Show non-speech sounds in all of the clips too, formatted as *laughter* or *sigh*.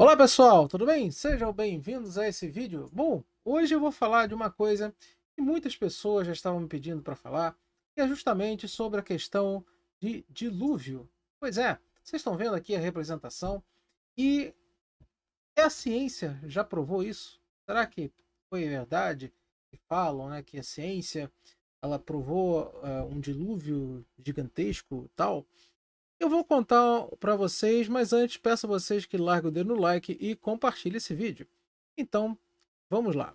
Olá pessoal, tudo bem? Sejam bem-vindos a esse vídeo. Bom, hoje eu vou falar de uma coisa que muitas pessoas já estavam me pedindo para falar, que é justamente sobre a questão de dilúvio. Pois é, vocês estão vendo aqui a representação e é a ciência já provou isso? Será que foi verdade que falam, né, que a ciência ela provou uh, um dilúvio gigantesco tal? Eu vou contar para vocês, mas antes peço a vocês que larguem o dedo no like e compartilhem esse vídeo. Então, vamos lá.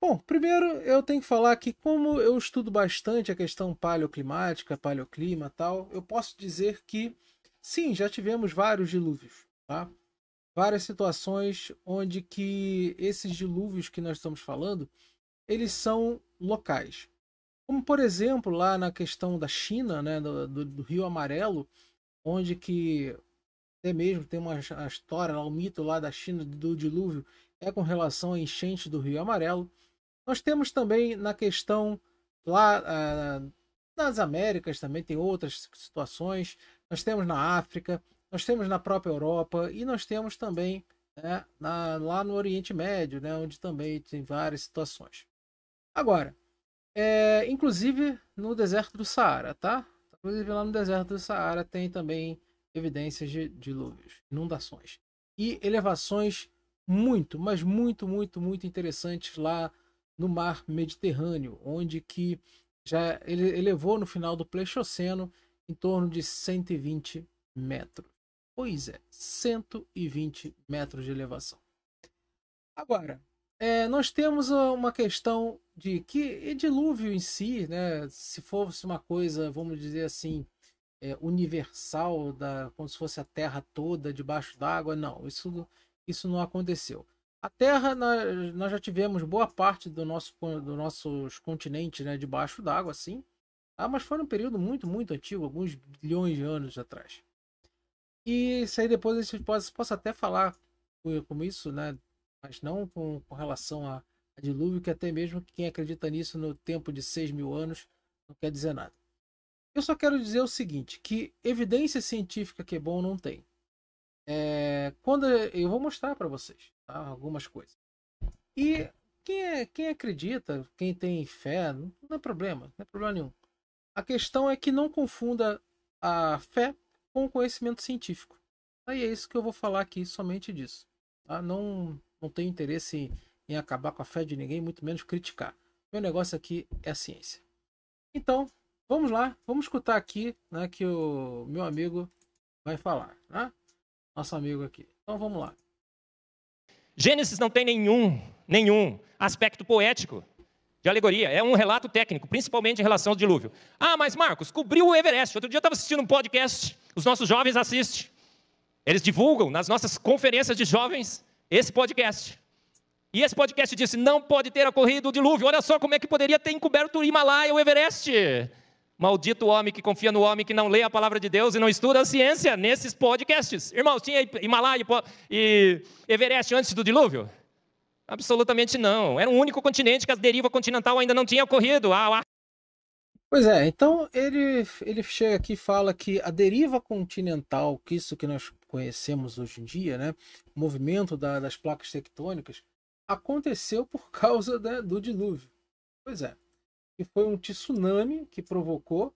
Bom, primeiro eu tenho que falar que como eu estudo bastante a questão paleoclimática, paleoclima tal, eu posso dizer que sim, já tivemos vários dilúvios, tá? Várias situações onde que esses dilúvios que nós estamos falando, eles são locais. Como, por exemplo, lá na questão da China, né, do, do, do Rio Amarelo, onde que até mesmo tem uma a história, o mito lá da China do dilúvio é com relação à enchente do Rio Amarelo. Nós temos também na questão lá ah, nas Américas também tem outras situações. Nós temos na África, nós temos na própria Europa e nós temos também né, na, lá no Oriente Médio, né, onde também tem várias situações. Agora, é, inclusive no deserto do Saara, tá? Inclusive lá no deserto do Saara tem também evidências de dilúvios, inundações e elevações muito, mas muito, muito, muito interessantes lá no mar Mediterrâneo, onde que já ele elevou no final do Pleistoceno em torno de 120 metros. Pois é, 120 metros de elevação. Agora, é, nós temos ah, uma questão de que dilúvio em si, né, se fosse uma coisa, vamos dizer assim, é, universal, da, como se fosse a Terra toda debaixo d'água, não, isso, isso não aconteceu. A Terra, nós, nós já tivemos boa parte do nosso, dos nossos continentes né, debaixo d'água, sim, ah, mas foi um período muito, muito antigo, alguns bilhões de anos atrás. E isso aí depois a gente pode, possa até falar como isso, né? mas não com, com relação a, a, dilúvio, que até mesmo quem acredita nisso no tempo de 6 mil anos não quer dizer nada. Eu só quero dizer o seguinte, que evidência científica que é bom não tem. É, quando eu vou mostrar para vocês tá, algumas coisas. E quem, é, quem acredita, quem tem fé, não é problema, não é problema nenhum. A questão é que não confunda a fé com o conhecimento científico. Aí é isso que eu vou falar aqui, somente disso. Tá? Não, não tenho interesse em, acabar com a fé de ninguém, muito menos criticar. Meu negócio aqui é a ciência. Então, vamos lá, vamos escutar aqui né, que o meu amigo vai falar. Né? Nosso amigo aqui. Então vamos lá. Gênesis não tem nenhum, nenhum aspecto poético de alegoria. É um relato técnico, principalmente em relação ao dilúvio. Ah, mas Marcos, cobriu o Everest. Outro dia eu estava assistindo um podcast, os nossos jovens assistem. Eles divulgam nas nossas conferências de jovens esse podcast. E esse podcast disse: não pode ter ocorrido o dilúvio. Olha só como é que poderia ter encoberto o Himalaia, o Everest. Maldito homem que confia no homem que não lê a palavra de Deus e não estuda a ciência nesses podcasts. Irmãos, tinha Himalaia e Everest antes do dilúvio? Absolutamente não. Era o um único continente que a deriva continental ainda não tinha ocorrido. Ah, ah. Pois é, então ele, ele chega aqui e fala que a deriva continental, que isso que nós conhecemos hoje em dia, né? o movimento da, das placas tectônicas, aconteceu por *laughs* causa né, do dilúvio. Pois é. E foi um tsunami que provocou,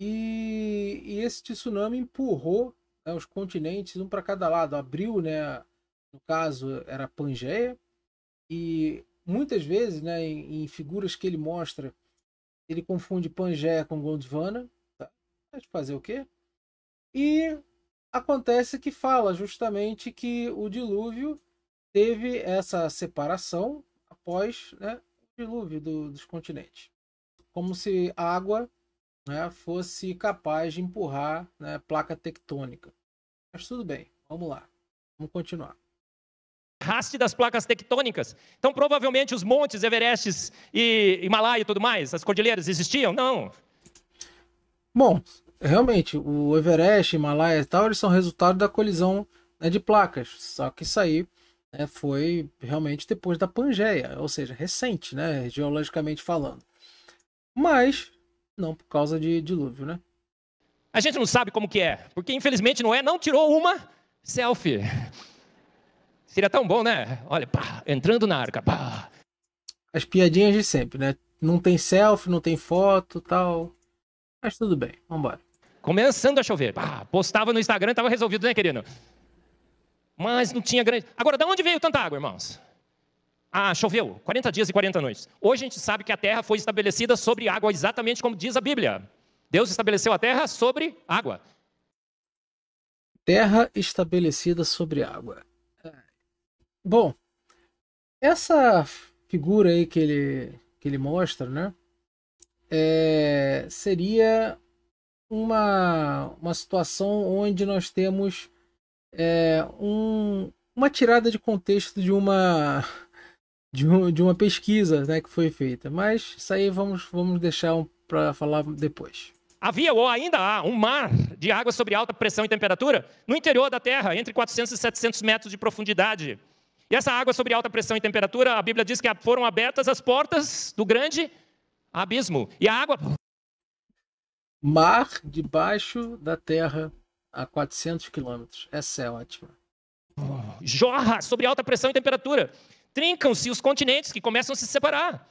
e, e esse tsunami empurrou né, os continentes um para cada lado, abriu, né, no caso era Pangeia, e muitas vezes né, em, em figuras que ele mostra, ele confunde Pangeia com Gondwana, tá? mas fazer o quê? E Acontece que fala justamente que o dilúvio teve essa separação após né, o dilúvio do, dos continentes. Como se a água né, fosse capaz de empurrar né, placa tectônica. Mas tudo bem, vamos lá, vamos continuar raste das placas tectônicas. Então, provavelmente, os montes, Everestes e Himalaia e tudo mais, as cordilheiras existiam? Não. Bom, realmente, o Everest, Himalaia e tal, eles são resultado da colisão né, de placas. Só que isso aí né, foi realmente depois da Pangeia, ou seja, recente, né, geologicamente falando. Mas não por causa de dilúvio, né? A gente não sabe como que é, porque infelizmente não é, não tirou uma selfie. Seria tão bom, né? Olha, pá, entrando na arca, pá. As piadinhas de sempre, né? Não tem selfie, não tem foto, tal. Mas tudo bem, vambora começando a chover. Ah, postava no Instagram, estava resolvido, né, querido? Mas não tinha grande. Agora, de onde veio tanta água, irmãos? Ah, choveu 40 dias e 40 noites. Hoje a gente sabe que a terra foi estabelecida sobre água, exatamente como diz a Bíblia. Deus estabeleceu a terra sobre água. Terra estabelecida sobre água. É. Bom, essa figura aí que ele, que ele mostra, né? É, seria uma, uma situação onde nós temos é, um, uma tirada de contexto de uma *laughs* de, um, de uma pesquisa né, que foi feita. Mas isso aí vamos, vamos deixar um, para falar depois. Havia ou ainda há um mar de água sobre alta pressão e temperatura no interior da Terra, entre 400 e 700 metros de profundidade. E essa água sobre alta pressão e temperatura, a Bíblia diz que foram abertas as portas do grande abismo. E a água Mar debaixo da terra a 400 quilômetros. Essa é ótima. Jorra sobre alta pressão e temperatura. Trincam-se os continentes que começam a se separar.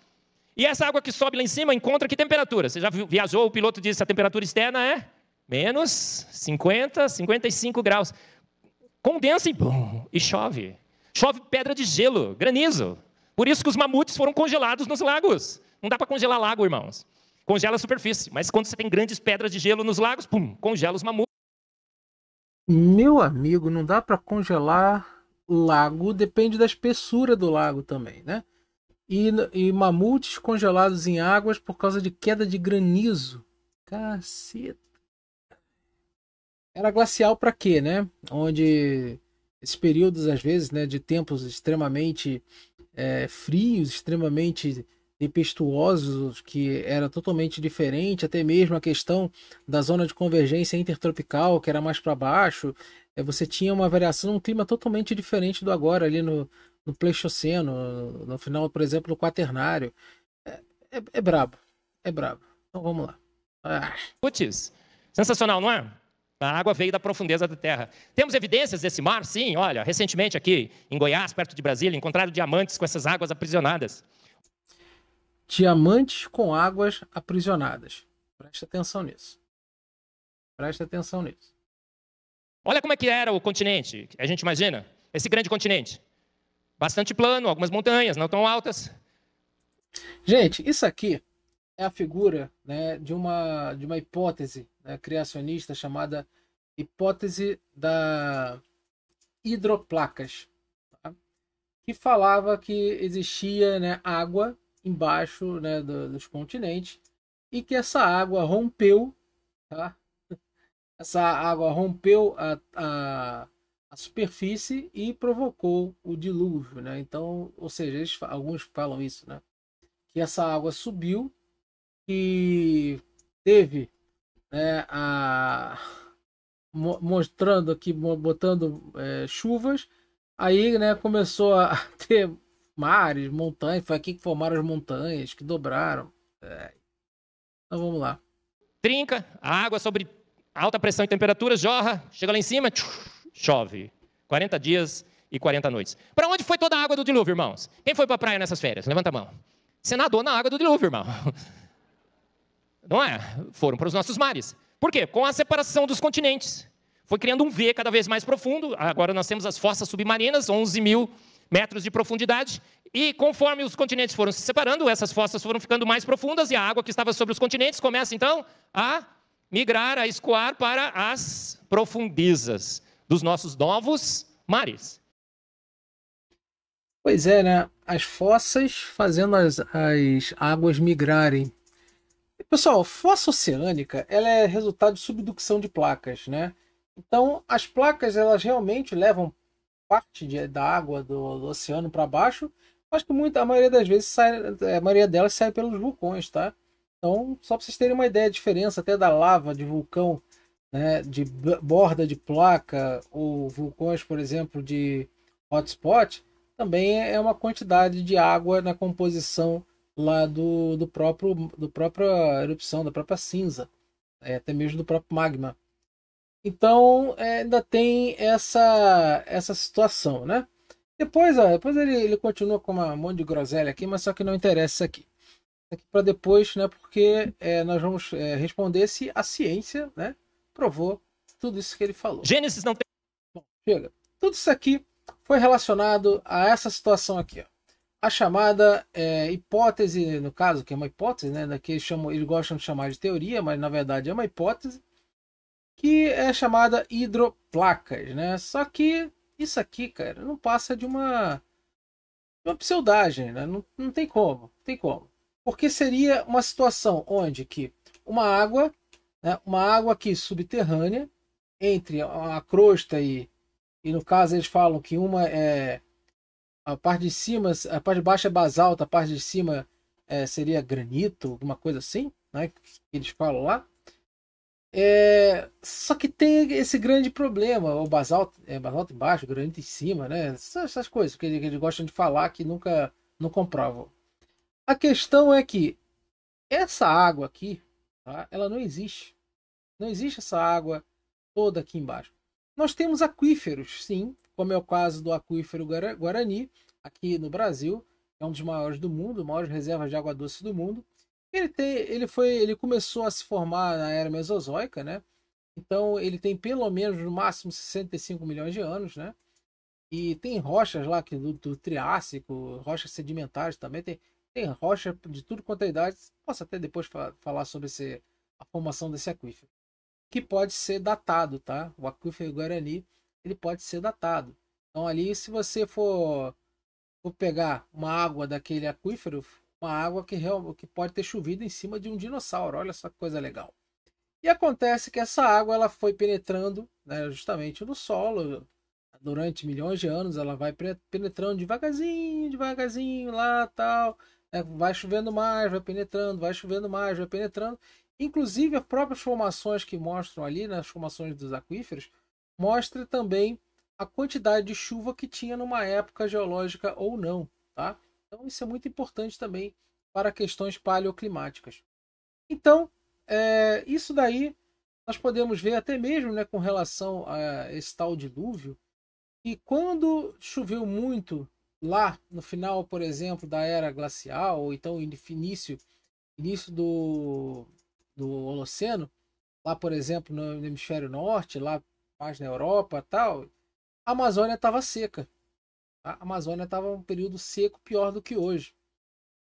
E essa água que sobe lá em cima encontra que temperatura? Você já viajou, o piloto disse a temperatura externa é menos 50, 55 graus. Condensa e, e chove. Chove pedra de gelo, granizo. Por isso que os mamutes foram congelados nos lagos. Não dá para congelar lago, irmãos congela a superfície. Mas quando você tem grandes pedras de gelo nos lagos, pum, congela os mamutos. Meu amigo, não dá para congelar lago, depende da espessura do lago também, né? E, e mamutes congelados em águas por causa de queda de granizo. Caceta. Era glacial para quê, né? Onde esses períodos, às vezes, né, de tempos extremamente é, frios, extremamente tempestuosos que era totalmente diferente, até mesmo a questão da zona de convergência intertropical, que era mais para baixo, eh, você tinha uma variação, um clima totalmente diferente do agora, ali no, no Pleistoceno, no final, por exemplo, do Quaternário. É, é, é, brabo, é brabo. Então vamos lá. Ah. Putz, sensacional, não é? A água veio da profundeza da terra. Temos evidências desse mar? Sim, olha, recentemente aqui em Goiás, perto de Brasília, encontraram diamantes com essas águas aprisionadas. Diamantes com águas aprisionadas. Presta atenção nisso. Presta atenção nisso. Olha como é que era o continente. A gente imagina esse grande continente. Bastante plano, algumas montanhas, não tão altas. Gente, isso aqui é a figura né, de, uma, de uma hipótese né, criacionista chamada hipótese da hidroplacas, tá? que falava que existia né, água embaixo né, do, dos continentes e que essa água rompeu, tá? Essa água rompeu a, a, a superfície e provocou o dilúvio, né? Então, ou seja, eles, alguns falam isso, né? Que essa água subiu, e teve né, a mostrando aqui, botando é, chuvas, aí né, começou a *laughs* ter mares, montanhas, foi aqui que formaram as montanhas, que dobraram. É. Então vamos lá. Trinca, a água sobre alta pressão e temperatura jorra, chega lá em cima, tchuf, chove. 40 dias e 40 noites. Para onde foi toda a água do dilúvio, irmãos? Quem foi para a praia nessas férias? Levanta a mão. Você nadou na água do dilúvio, irmão. *laughs* Não é? Foram para os nossos mares. Por quê? Com a separação dos continentes. Foi criando um V cada vez mais profundo. Agora nós temos as fossas submarinas, 11 mil metros de profundidade. E conforme os continentes foram se separando, essas fossas foram ficando mais profundas e a água que estava sobre os continentes começa então a migrar, a escoar para as profundezas dos nossos novos mares. Pois é, né? As fossas fazendo as, as águas migrarem. Pessoal, fossa oceânica ela é resultado de subducção de placas, né? Então, as placas elas realmente levam parte de, da água do, do oceano para baixo, acho que muita, a maioria das vezes sai, é, a maioria delas sai pelos vulcões, tá? Então, só para vocês terem uma ideia, a diferença até da lava de vulcão, né, de borda de placa ou vulcões, por exemplo, de hotspot, também é uma quantidade de água na composição lá do, do próprio do própria erupção, da própria cinza, é, até mesmo do próprio magma. Então é, ainda tem essa, essa situação, né? Depois, ó, depois ele, ele continua com uma, um monte de groselha aqui, mas só que não interessa isso aqui. aqui para depois, né? Porque é, nós vamos é, responder se a ciência, né? Provou tudo isso que ele falou. Gênesis não tem. Bom, chega. Tudo isso aqui foi relacionado a essa situação aqui, ó. A chamada é, hipótese, no caso, que é uma hipótese, né? Que eles, chamam, eles gostam de chamar de teoria, mas na verdade é uma hipótese que é chamada hidroplacas, né? Só que isso aqui, cara, não passa de uma, uma pseudagem, né? Não, não tem como, não tem como. Porque seria uma situação onde que uma água, né, uma água aqui subterrânea, entre a, crosta e, e no caso eles falam que uma é a parte de cima, a parte de baixo é basalto, a parte de cima é, seria granito, alguma coisa assim, né? Que eles falam lá. É, só que tem esse grande problema, o basalto, é, basalto embaixo, granito em cima, né? Essas, essas coisas que, que eles gostam de falar que nunca não comprovam. A questão é que essa água aqui, tá? ela não existe. Não existe essa água toda aqui embaixo. Nós temos aquíferos, sim, como é o caso do aquífero Guarani, aqui no Brasil, é um dos maiores do mundo, maior reserva de água doce do mundo. Ele, tem, ele, foi, ele começou a se formar na era mesozoica, né? Então ele tem pelo menos no máximo 65 milhões de anos, né? E tem rochas lá que do, do Triássico, rochas sedimentares também, tem, tem rocha de tudo quanto é idade. Posso até depois fa falar sobre esse, a formação desse aquífero, que pode ser datado, tá? O aquífero Guarani, ele pode ser datado. Então ali, se você for, for pegar uma água daquele aquífero, uma água que, real, que pode ter chovido em cima de um dinossauro. Olha essa coisa legal. E acontece que essa água ela foi penetrando né, justamente no solo. Durante milhões de anos ela vai penetrando devagarzinho, devagarzinho lá tal. Né, vai chovendo mais, vai penetrando, vai chovendo mais, vai penetrando. Inclusive, as próprias formações que mostram ali, nas né, formações dos aquíferos, mostra também a quantidade de chuva que tinha numa época geológica ou não. Tá? Então, isso é muito importante também para questões paleoclimáticas. Então, é, isso daí nós podemos ver até mesmo né, com relação a esse tal dilúvio, que quando choveu muito lá no final, por exemplo, da era glacial, ou então início, início do, do Holoceno, lá, por exemplo, no hemisfério norte, lá mais na Europa tal, a Amazônia estava seca. A Amazônia estava um período seco pior do que hoje.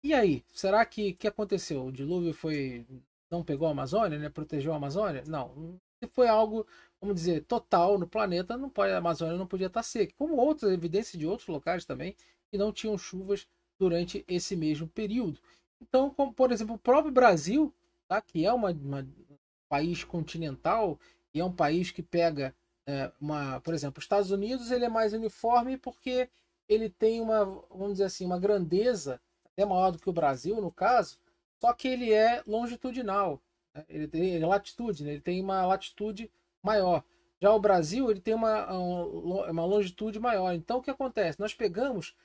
E aí, será que que aconteceu? O dilúvio foi não pegou a Amazônia, né? Protegeu a Amazônia? Não. Se foi algo, vamos dizer, total no planeta, não pode a Amazônia não podia estar seca. Como outras evidências de outros locais também que não tinham chuvas durante esse mesmo período. Então, como, por exemplo, o próprio Brasil, tá? que é uma, uma, um país continental e é um país que pega é, uma, por exemplo, os Estados Unidos ele é mais uniforme porque ele tem uma, vamos dizer assim, uma grandeza até maior do que o Brasil, no caso, só que ele é longitudinal, né? ele tem ele é latitude, né? ele tem uma latitude maior. Já o Brasil ele tem uma, uma longitude maior. Então o que acontece? Nós pegamos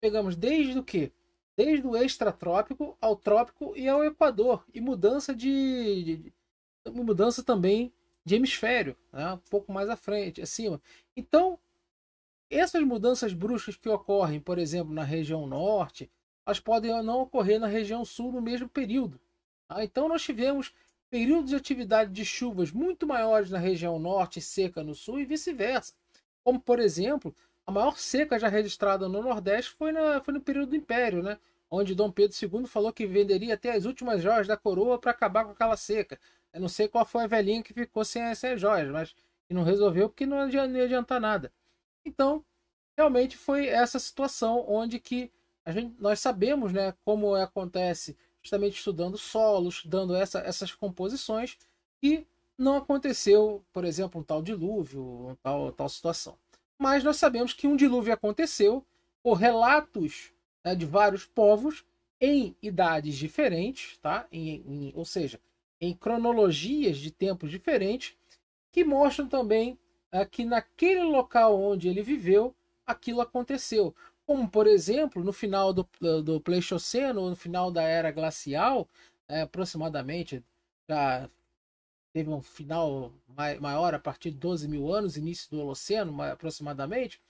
pegamos desde o que? Desde o extratrópico ao trópico e ao Equador e mudança de, de, de mudança também de hemisfério, né? um pouco mais à frente, acima. Então, essas mudanças bruscas que ocorrem, por exemplo, na região norte, elas podem não ocorrer na região sul no mesmo período. Tá? Então, nós tivemos períodos de atividade de chuvas muito maiores na região norte e seca no sul e vice-versa. Como, por exemplo, a maior seca já registrada no Nordeste foi, na, foi no período do Império, né? onde Dom Pedro II falou que venderia até as últimas joias da coroa para acabar com aquela seca. Eu não sei qual foi a velhinha que ficou sem as joias, mas que não resolveu porque não ia adiantar nada. Então, realmente foi essa situação onde que a gente, nós sabemos né, como acontece justamente estudando solos estudando essa, essas composições, e não aconteceu, por exemplo, um tal dilúvio, um tal, tal situação. Mas nós sabemos que um dilúvio aconteceu por relatos né, de vários povos em idades diferentes, tá? Em, em, ou seja, em cronologias de tempos diferentes, que mostram também ah, que naquele local onde ele viveu, aquilo aconteceu. Como, por exemplo, no final do, do Pleistoceno, no final da Era Glacial, é, aproximadamente, já teve um final maior a partir de 12 mil anos, início do Holoceno, aproximadamente,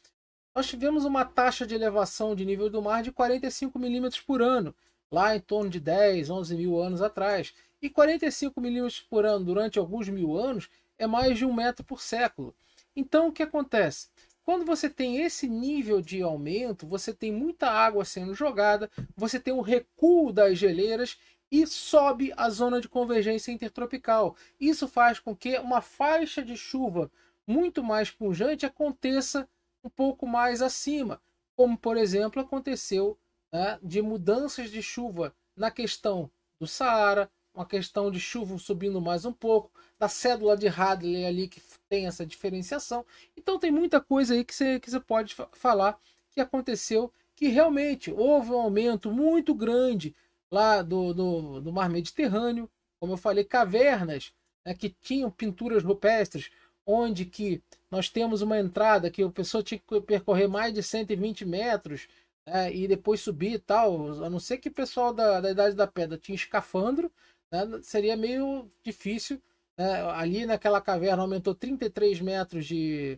nós tivemos uma taxa de elevação de nível do mar de 45 milímetros por ano, lá em torno de 10, 11 mil anos atrás. E 45 milímetros por ano durante alguns mil anos é mais de um metro por século. Então o que acontece? Quando você tem esse nível de aumento, você tem muita água sendo jogada, você tem o um recuo das geleiras e sobe a zona de convergência intertropical. Isso faz com que uma faixa de chuva muito mais pungente aconteça um pouco mais acima, como por exemplo aconteceu né, de mudanças de chuva na questão do Saara, uma questão de chuva subindo mais um pouco, da cédula de Hadley ali que tem essa diferenciação. Então tem muita coisa aí que você, que você pode falar que aconteceu, que realmente houve um aumento muito grande lá do, do, do mar Mediterrâneo, como eu falei, cavernas né, que tinham pinturas rupestres, onde que nós temos uma entrada que o pessoa tinha que percorrer mais de 120 metros né, e depois subir e tal, a não ser que o pessoal da, da Idade da Pedra tinha escafandro, né, seria meio difícil. Né? Ali naquela caverna aumentou 33 metros de,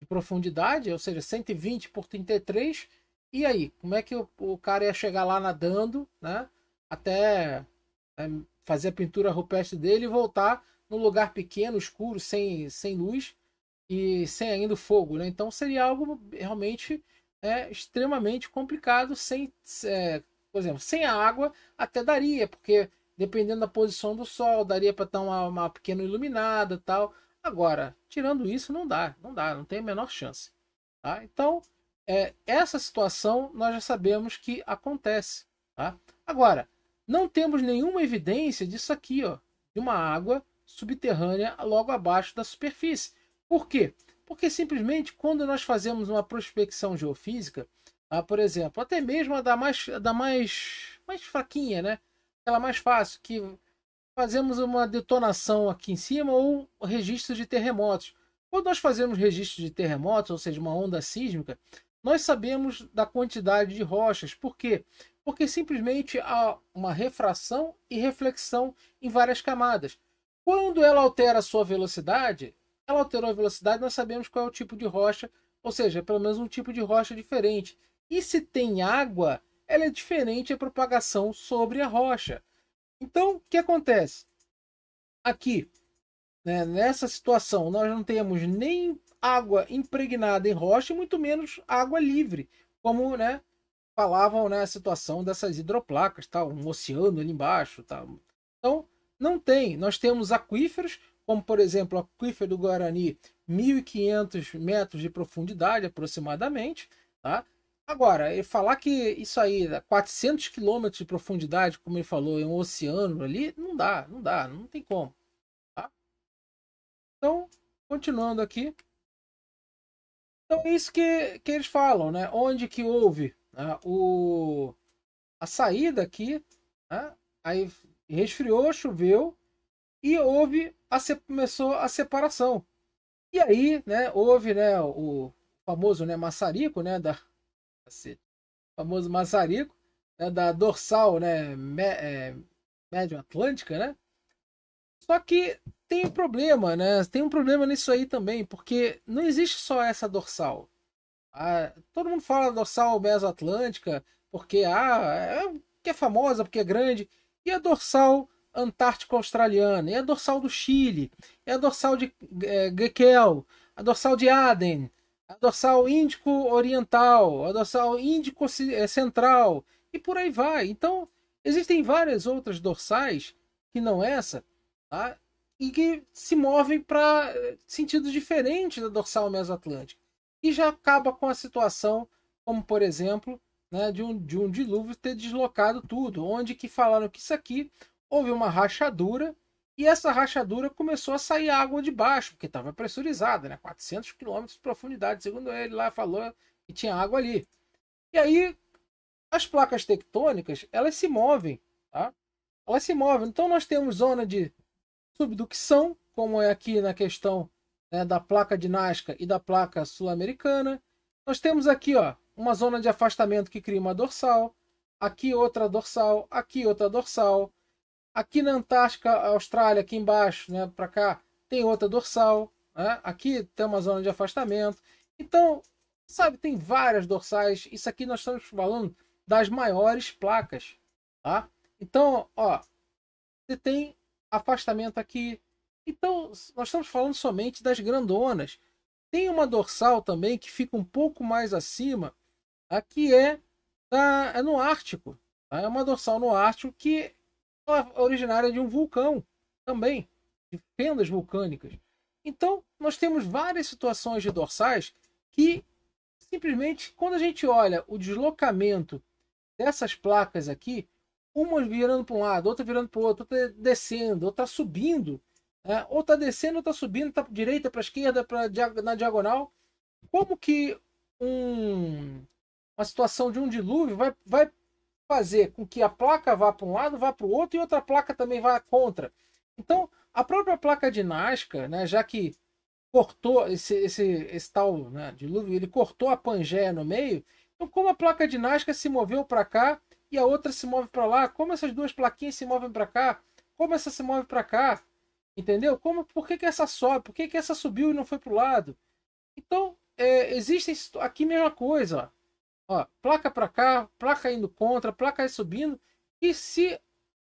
de, profundidade, ou seja, 120 por 33. E aí, como é que o, o cara ia chegar lá nadando, né? Até né, fazer a pintura rupestre dele e voltar num lugar pequeno, escuro, sem, sem luz e sem ainda fogo, né? Então seria algo realmente é, extremamente complicado sem, é, por exemplo, sem a água até daria, porque dependendo da posição do sol, daria para dar uma, uma pequena iluminada tal. Agora, tirando isso, não dá, não dá, não tem a menor chance. Tá? Então, é, essa situação nós já sabemos que acontece. Tá? Agora, não temos nenhuma evidência disso aqui, ó, de uma água subterrânea logo abaixo da superfície. Por quê? Porque simplesmente quando nós fazemos uma prospecção geofísica, ah, por exemplo, até mesmo a da mais, a da mais, mais fraquinha, né? ela mais fácil, que fazemos uma detonação aqui em cima ou registro de terremotos. Quando nós fazemos registro de terremotos, ou seja, uma onda sísmica, nós sabemos da quantidade de rochas. Por quê? Porque simplesmente há uma refração e reflexão em várias camadas. Quando ela altera a sua velocidade, ela alterou a velocidade, nós sabemos qual é o tipo de rocha, ou seja, pelo menos um tipo de rocha diferente. E se tem água, ela é diferente a propagação sobre a rocha. Então, o que acontece? Aqui, né, nessa situação, nós não temos nem água impregnada em rocha, e muito menos água livre, como né, falavam na né, situação dessas hidroplacas, tá, um oceano ali embaixo. Tá. Então, não tem. Nós temos aquíferos, como por exemplo o aquífero do Guarani, 1.500 metros de profundidade aproximadamente, tá? Agora, ele falar que isso aí, 400 né, quilômetros de profundidade, como ele falou, é um oceano ali, não dá, não dá, não tem como. Tá? Então, continuando aqui. Então, é isso que, que eles falam, né? Onde que houve né? o, a saída aqui, né? aí resfriou, choveu, e houve a começou a separação. E aí, né, houve, né, o famoso, né, maçarico, né, da cacete. O famoso maçarico, né, da dorsal, né? Me, é, médio atlântica, né? Só que tem um problema, né? Tem um problema nisso aí também, porque não existe só essa dorsal. Ah, todo mundo fala dorsal mesoatlântica, porque ah, é, que é famosa, porque é grande. E a dorsal antártico australiana, e a dorsal do Chile, e a dorsal de é, Gekel, a dorsal de Aden, a dorsal índico-oriental, a dorsal índico-central eh, e por aí vai. Então, existem várias outras dorsais que não essa, tá? e que se movem para eh, sentidos diferentes da dorsal mesoatlântica. E já acaba com a situação, como por exemplo, né, de, um, de um dilúvio ter deslocado tudo, onde que falaram que isso aqui houve uma rachadura e essa rachadura começou a sair água de baixo, porque estava pressurizada, né? 400 km de profundidade, segundo ele lá falou que tinha água ali. E aí as placas tectônicas, elas se movem, tá? Elas se movem. Então nós temos zona de subducção, como é aqui na questão né, da placa de Nazca e da placa sul-americana. Nós temos aqui, ó, uma zona de afastamento que cria uma dorsal, aqui outra dorsal, aqui outra dorsal, Aqui na Antártica, Austrália, aqui embaixo, né, para cá, tem outra dorsal. Né? Aqui tem uma zona de afastamento. Então, sabe, tem várias dorsais. Isso aqui nós estamos falando das maiores placas, tá? Então, ó, você tem afastamento aqui. Então, nós estamos falando somente das grandonas. Tem uma dorsal também que fica um pouco mais acima, aqui é, ah, é no Ártico. Tá? É uma dorsal no Ártico que originária de um vulcão também, de fendas vulcânicas. Então, nós temos várias situações de dorsais que simplesmente, quando a gente olha o deslocamento dessas placas aqui, uma virando para um lado, outra virando para o outro, outra descendo, outra subindo, né? ou está descendo, ou está subindo, está direita para esquerda, para na diagonal. Como que um, uma situação de um dilúvio vai, vai fazer com que a placa vá para um lado, vá para o outro e outra placa também vá contra. Então, a própria placa de Nazca, né, já que cortou esse, esse, esse tal né, dilúvio, ele cortou a Pangeia no meio. Então, como a placa de Nazca se moveu para cá e a outra se move para lá, como essas duas plaquinhas se movem para cá, como essa se move para cá, entendeu? Como, por que, que essa sobe? Por que, que essa subiu e não foi para o lado? Então, é, existem aqui mesma coisa. Ó. Ó, placa para cá, placa indo contra, placa subindo. E se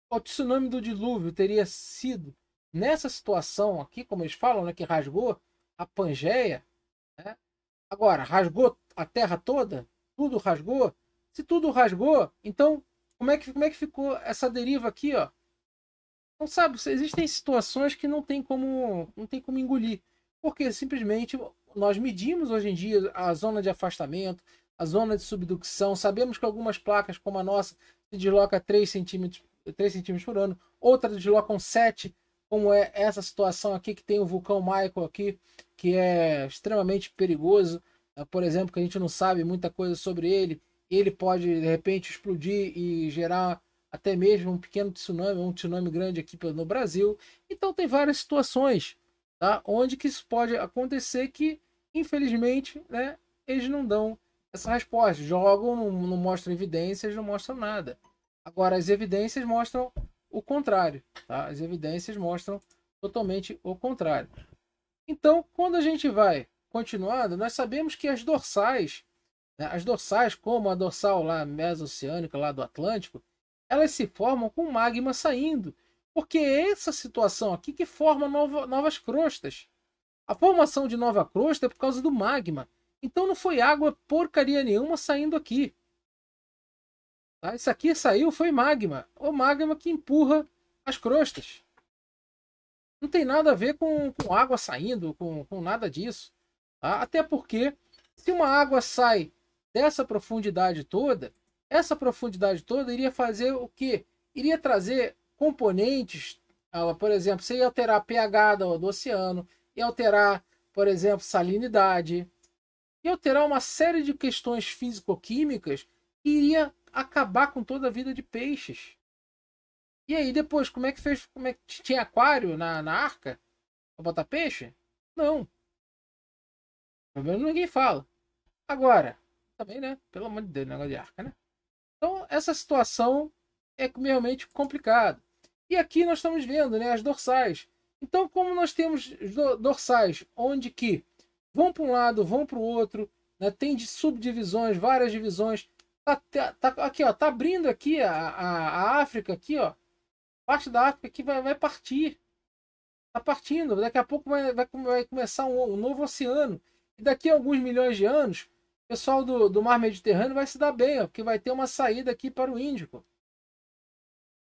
o tsunami do dilúvio teria sido nessa situação aqui, como eles falam, né, que rasgou a Pangeia, né? agora rasgou a Terra toda, tudo rasgou. Se tudo rasgou, então como é que, como é que ficou essa deriva aqui, ó? não sabe, existem situações que não tem como, não tem como engolir. Porque simplesmente nós medimos hoje em dia a zona de afastamento, a zona de subducção. Sabemos que algumas placas, como a nossa, se desloca 3 centímetros, 3 centímetros por ano, outras deslocam 7, como é essa situação aqui que tem o vulcão Michael aqui, que é extremamente perigoso. É, por exemplo, que a gente não sabe muita coisa sobre ele. Ele pode, de repente, explodir e gerar até mesmo um pequeno tsunami, um tsunami grande aqui no Brasil. Então tem várias situações Tá? Onde que isso pode acontecer que, infelizmente, né, eles não dão essa resposta. Jogam, não, não mostram evidências, não mostram nada. Agora, as evidências mostram o contrário. Tá? As evidências mostram totalmente o contrário. Então, quando a gente vai continuando, nós sabemos que as dorsais, né, as dorsais, como a dorsal lá mesoceânica, lá do Atlântico, elas se formam com magma saindo porque é essa situação aqui que forma nova, novas crostas. A formação de nova crosta é por causa do magma. Então não foi água porcaria nenhuma saindo aqui. Tá? Isso aqui saiu foi magma. O magma que empurra as crostas. Não tem nada a ver com, com água saindo, com, com nada disso. Tá? Até porque se uma água sai dessa profundidade toda, essa profundidade toda iria fazer o que? Iria trazer componentes, ah, por exemplo, você ia alterar pH do, do oceano, ia alterar, por exemplo, salinidade, ia alterar uma série de questões físico-químicas que iria acabar com toda a vida de peixes. E aí depois, como é que fez? Como é que tinha aquário na, na arca para botar peixe? Não. Pelo menos ninguém fala. Agora, também, né? Pelo amor de Deus, negócio de arca, né? Então, essa situação é realmente complicada. E aqui nós estamos vendo né, as dorsais. Então, como nós temos dorsais onde que vão para um lado, vão para o outro, né, tem de subdivisões, várias divisões. Tá, tá, tá aqui, ó, tá abrindo aqui a, a, a África aqui, ó. Parte da África aqui vai, vai partir. está partindo. Daqui a pouco vai, vai, vai começar um, um novo oceano. E daqui a alguns milhões de anos, o pessoal do, do mar Mediterrâneo vai se dar bem, ó, porque vai ter uma saída aqui para o Índico.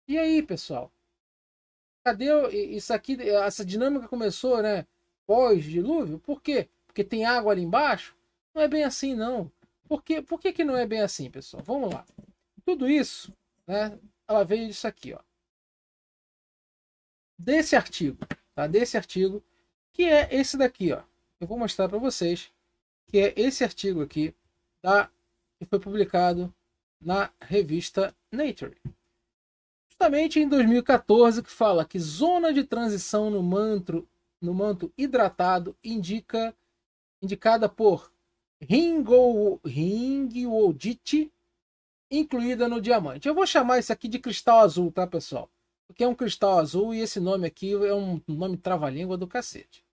E aí, pessoal? cadê isso aqui? Essa dinâmica começou, né? Pós-dilúvio? Por quê? Porque tem água ali embaixo? Não é bem assim, não. Por, quê? Por que, que não é bem assim, pessoal? Vamos lá. Tudo isso, né? Ela veio disso aqui, ó. Desse artigo, tá? Desse artigo, que é esse daqui, ó. Eu vou mostrar para vocês, que é esse artigo aqui, tá? Que foi publicado na revista Nature justamente em 2014, que fala que zona de transição no manto, no manto hidratado indica indicada por Ringo, ringiodite incluída no diamante. Eu vou chamar isso aqui de cristal azul, tá, pessoal? Porque é um cristal azul e esse nome aqui é um nome trava-língua do cacete.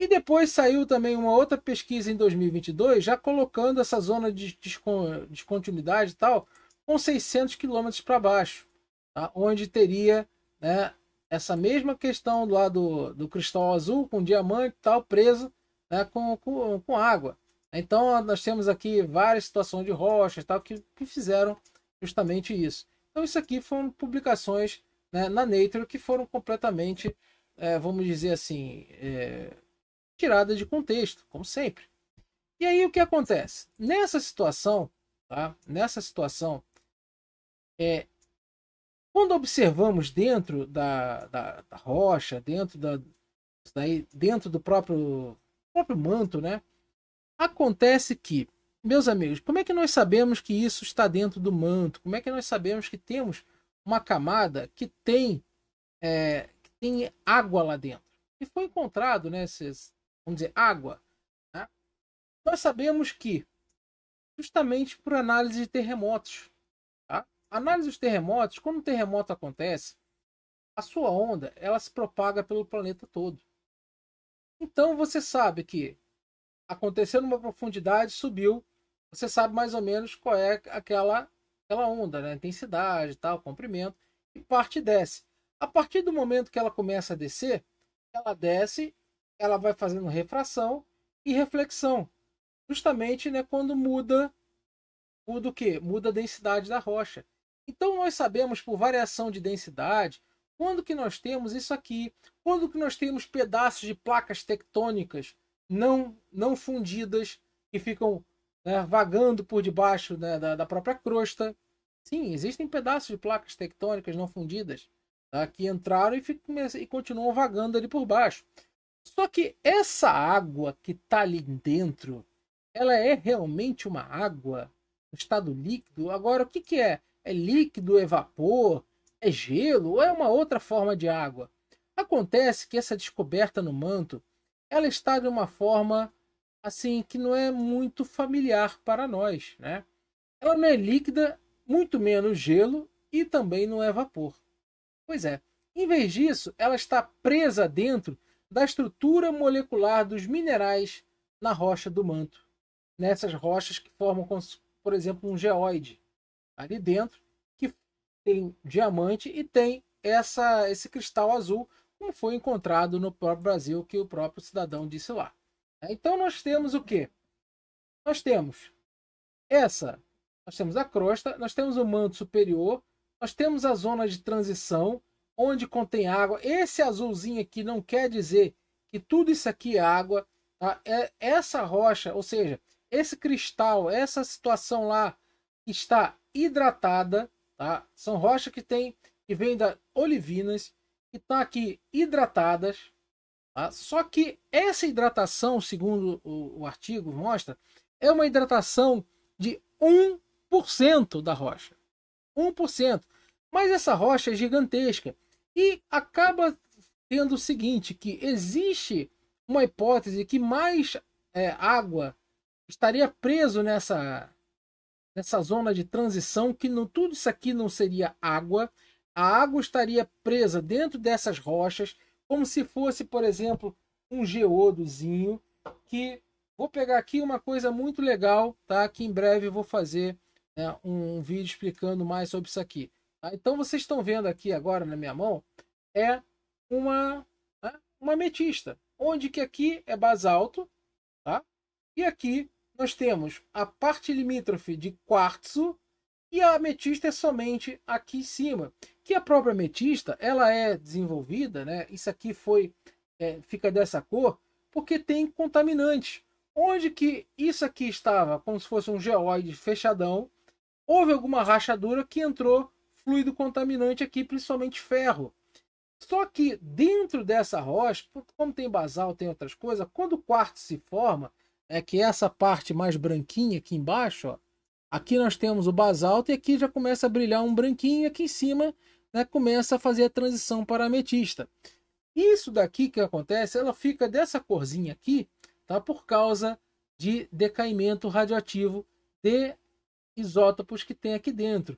E depois saiu também uma outra pesquisa em 2022, já colocando essa zona de descontinuidade e tal, com 600 quilômetros para baixo tá? onde teria né, essa mesma questão do do, do cristal azul com diamante tal preso né, com, com, com, água. Então nós temos aqui várias situações de rochas tal que, que fizeram justamente isso. Então isso aqui foram publicações né, na Nature que foram completamente, é, vamos dizer assim, é, tiradas de contexto, como sempre. E aí o que acontece? Nessa situação, tá? Nessa situação, é, quando observamos dentro da, da, da rocha, dentro, da, daí, dentro do próprio, próprio manto, né? Acontece que, meus amigos, como é que nós sabemos que isso está dentro do manto? Como é que nós sabemos que temos uma camada que tem, é, que tem água lá dentro? E foi encontrado, né? Esses, vamos dizer, água. Né? Nós sabemos que, justamente por análise de terremotos, análise dos terremotos, quando um terremoto acontece, a sua onda ela se propaga pelo planeta todo. Então você sabe que aconteceu numa profundidade, subiu, você sabe mais ou menos qual é aquela, aquela onda, né? intensidade, tal, comprimento, e parte desce. A partir do momento que ela começa a descer, ela desce, ela vai fazendo refração e reflexão. Justamente né, quando muda, muda o quê? Muda a densidade da rocha. Então nós sabemos por variação de densidade quando que nós temos isso aqui, quando que nós temos pedaços de placas tectônicas não, não fundidas que ficam né, vagando por debaixo né, da, da, própria crosta. Sim, existem pedaços de placas tectônicas não fundidas tá, que entraram e, ficam, e continuam vagando ali por baixo. Só que essa água que está ali dentro, ela é realmente uma água no estado líquido? Agora, o que, que é? é líquido, é vapor, é gelo ou é uma outra forma de água. Acontece que essa descoberta no manto, ela está de uma forma assim que não é muito familiar para nós, né? Ela não é líquida, muito menos gelo e também não é vapor. Pois é, em vez disso, ela está presa dentro da estrutura molecular dos minerais na rocha do manto, nessas rochas que formam, por exemplo, um geóide ali dentro que tem diamante e tem essa esse cristal azul como foi encontrado no próprio Brasil que o próprio cidadão disse lá. É, então nós temos o que? Nós temos essa, nós temos a crosta, nós temos o manto superior, nós temos a zona de transição onde contém água. Esse azulzinho aqui não quer dizer que tudo isso aqui é água. Tá? É essa rocha, ou seja, esse cristal, essa situação lá que está hidratada, tá? São rochas que tem que vem da olivinas que estão tá aqui hidratadas, tá? Só que essa hidratação, segundo o, o artigo mostra, é uma hidratação de 1% da rocha. 1%. Mas essa rocha é gigantesca e acaba tendo o seguinte, que existe uma hipótese que mais é, água estaria preso nessa nessa zona de transição, que não, tudo isso aqui não seria água. A água estaria presa dentro dessas rochas, como se fosse, por exemplo, um geodozinho, que vou pegar aqui uma coisa muito legal, tá? Que em breve vou fazer né, um, um vídeo explicando mais sobre isso aqui. Tá? Então vocês estão vendo aqui agora na minha mão é uma né, uma ametista, onde que aqui é basalto, tá? E aqui nós temos a parte limítrofe de quartzo e a ametista é somente aqui em cima. Que a própria ametista ela é desenvolvida, né? Isso aqui foi é, fica dessa cor porque tem contaminantes. Onde que isso aqui estava como se fosse um geóide fechadão, houve alguma rachadura que entrou fluido contaminante aqui, principalmente ferro. Só que dentro dessa rocha, como tem basal tem outras coisas, quando o quartzo se forma, é que essa parte mais branquinha aqui embaixo, ó, aqui nós temos o basalto e aqui já começa a brilhar um branquinho, aqui em cima né, começa a fazer a transição para a ametista. Isso daqui que acontece, ela fica dessa corzinha aqui, tá? Por causa de decaimento radioativo de isótopos que tem aqui dentro.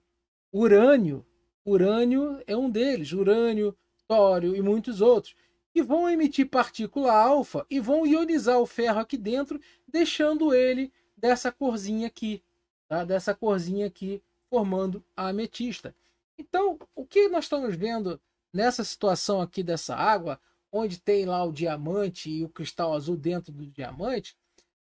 Urânio, urânio é um deles, urânio, tório e muitos outros e vão emitir partícula alfa e vão ionizar o ferro aqui dentro, deixando ele dessa corzinha aqui, tá? dessa corzinha aqui, formando a ametista. Então, o que nós estamos vendo nessa situação aqui dessa água, onde tem lá o diamante e o cristal azul dentro do diamante,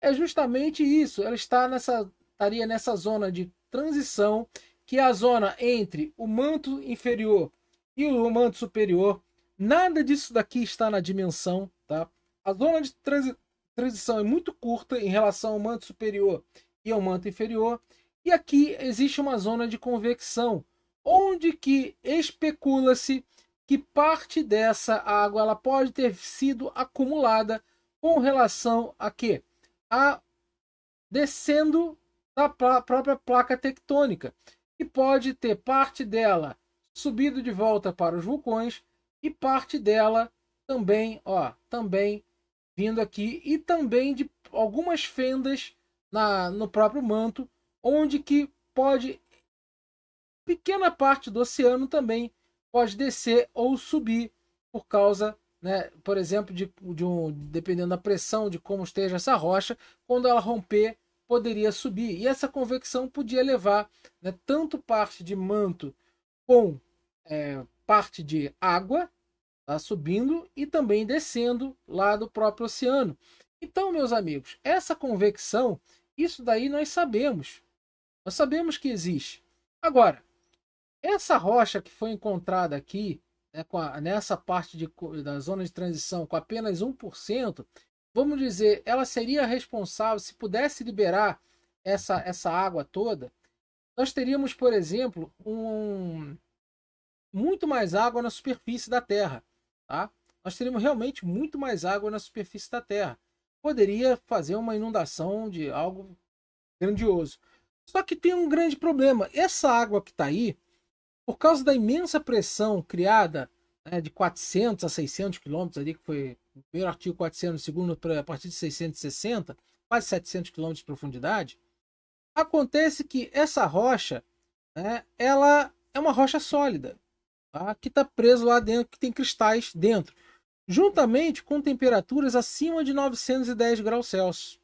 é justamente isso. Ela está nessa, estaria nessa zona de transição, que é a zona entre o manto inferior e o manto superior, Nada disso daqui está na dimensão, tá? A zona de transi transição é muito curta em relação ao manto superior e ao manto inferior. E aqui existe uma zona de convecção, onde que especula-se que parte dessa água ela pode ter sido acumulada com relação a quê? A descendo da própria placa tectônica, que pode ter parte dela subido de volta para os vulcões e parte dela também, ó, também vindo aqui e também de algumas fendas na no próprio manto, onde que pode pequena parte do oceano também pode descer ou subir por causa, né, por exemplo, de, de um, dependendo da pressão de como esteja essa rocha, quando ela romper poderia subir e essa convecção podia levar né, tanto parte de manto com é, parte de água tá, subindo e também descendo lá do próprio oceano. Então, meus amigos, essa convecção, isso daí nós sabemos. Nós sabemos que existe. Agora, essa rocha que foi encontrada aqui, né, a, nessa parte de, da zona de transição, com apenas 1%, vamos dizer, ela seria responsável se pudesse liberar essa, essa água toda. Nós teríamos, por exemplo, um, muito mais água na superfície da Terra, tá? Nós teríamos realmente muito mais água na superfície da Terra. Poderia fazer uma inundação de algo grandioso. Só que tem um grande problema. Essa água que está aí, por causa da imensa pressão criada né, de 400 a 600 quilômetros ali, que foi o primeiro artigo 400, segundo a partir de 660, quase 700 quilômetros de profundidade, acontece que essa rocha, né, ela é uma rocha sólida tá? que está preso lá dentro, que tem cristais dentro, juntamente com temperaturas acima de 910 graus Celsius.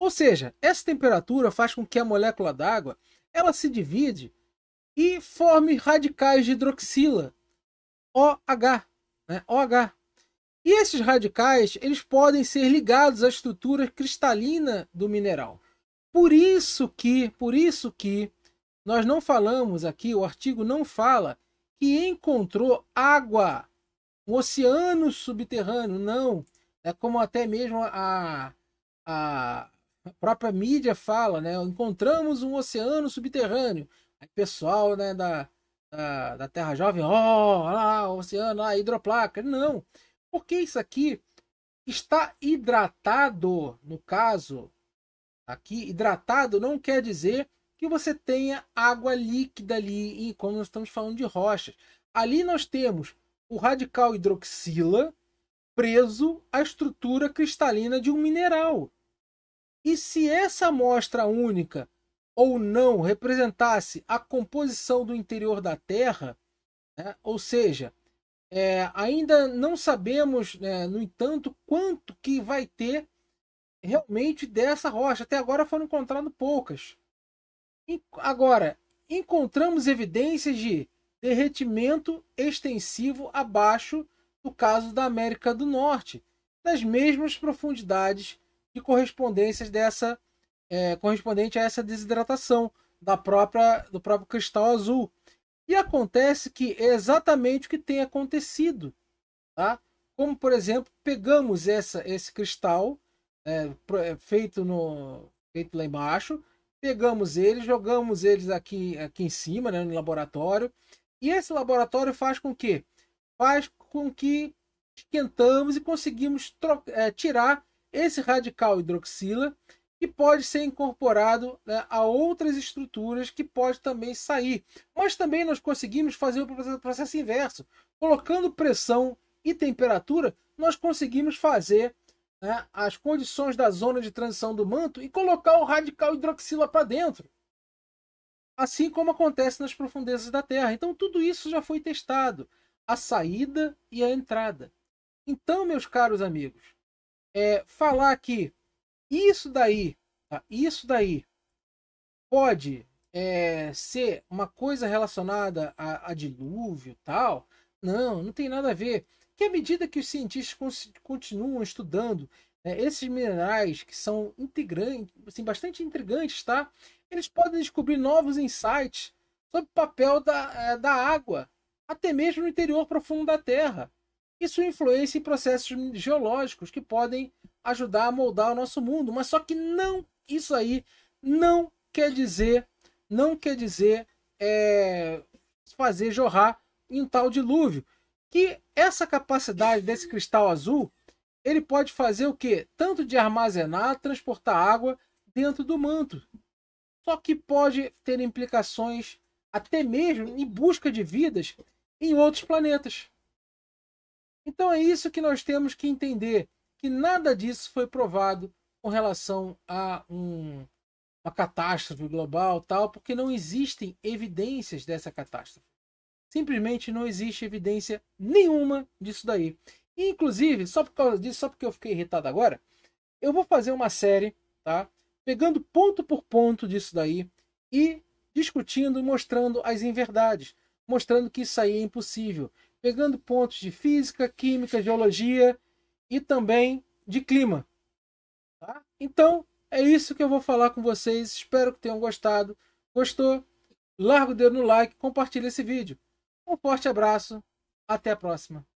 Ou seja, essa temperatura faz com que a molécula d'água ela se divide e forme radicais de hidroxila, OH, né? OH. E esses radicais eles podem ser ligados à estrutura cristalina do mineral. Por isso que, por isso que nós não falamos aqui, o artigo não fala que encontrou água, um oceano subterrâneo, não. É como até mesmo a, a própria mídia fala, né? Encontramos um oceano subterrâneo. Aí pessoal né, da, da, da Terra Jovem, ó, oh, lá, oceano, ah, hidroplaca. Não, porque isso aqui está hidratado, no caso, aqui, hidratado não quer dizer que você tenha água líquida ali, e como nós estamos falando de rochas. Ali nós temos o radical hidroxila preso à estrutura cristalina de um mineral. E se essa amostra única ou não representasse a composição do interior da Terra, né? ou seja, é, ainda não sabemos, né, no entanto, quanto que vai ter realmente dessa rocha. Até agora foram encontradas poucas. Agora, encontramos evidências de derretimento extensivo abaixo do caso da América do Norte, nas mesmas profundidades de correspondências dessa é, correspondente a essa desidratação da própria do próprio cristal azul. E acontece que é exatamente o que tem acontecido, tá? Como por exemplo, pegamos essa esse cristal é, é feito no feito lá embaixo, pegamos eles, jogamos eles aqui, aqui em cima, né, no laboratório. E esse laboratório faz com que? Faz com que esquentamos e conseguimos é, tirar esse radical hidroxila que pode ser incorporado né, a outras estruturas que pode também sair. Mas também nós conseguimos fazer o processo inverso. Colocando pressão e temperatura, nós conseguimos fazer né, as condições da zona de transição do manto e colocar o radical hidroxila para dentro. Assim como acontece nas profundezas da Terra. Então, tudo isso já foi testado: a saída e a entrada. Então, meus caros amigos, é, falar que isso daí, tá, isso daí pode é, ser uma coisa relacionada a, a dilúvio tal, não, não tem nada a ver que à medida que os cientistas continuam estudando né, esses minerais que são integrantes, assim, bastante intrigantes, tá? Eles podem descobrir novos insights sobre o papel da, é, da água, até mesmo no interior profundo da Terra. Isso influencia em processos geológicos que podem ajudar a moldar o nosso mundo, mas só que não, isso aí não quer dizer, não quer dizer é, fazer jorrar em tal dilúvio que essa capacidade desse cristal azul, ele pode fazer o que? Tanto de armazenar, transportar água dentro do manto. Só que pode ter implicações até mesmo em busca de vidas em outros planetas. Então é isso que nós temos que entender, que nada disso foi provado com relação a um, uma catástrofe global, tal, porque não existem evidências dessa catástrofe. Simplesmente não existe evidência nenhuma disso daí. E, inclusive, só por causa disso, só porque eu fiquei irritado agora, eu vou fazer uma série, tá? Pegando ponto por ponto disso daí e discutindo e mostrando as inverdades, mostrando que isso aí é impossível, pegando pontos de física, química, geologia e também de clima. Tá? Então, é isso que eu vou falar com vocês. Espero que tenham gostado. Gostou? Larga o dedo no like, compartilha esse vídeo. Um forte abraço, até a próxima.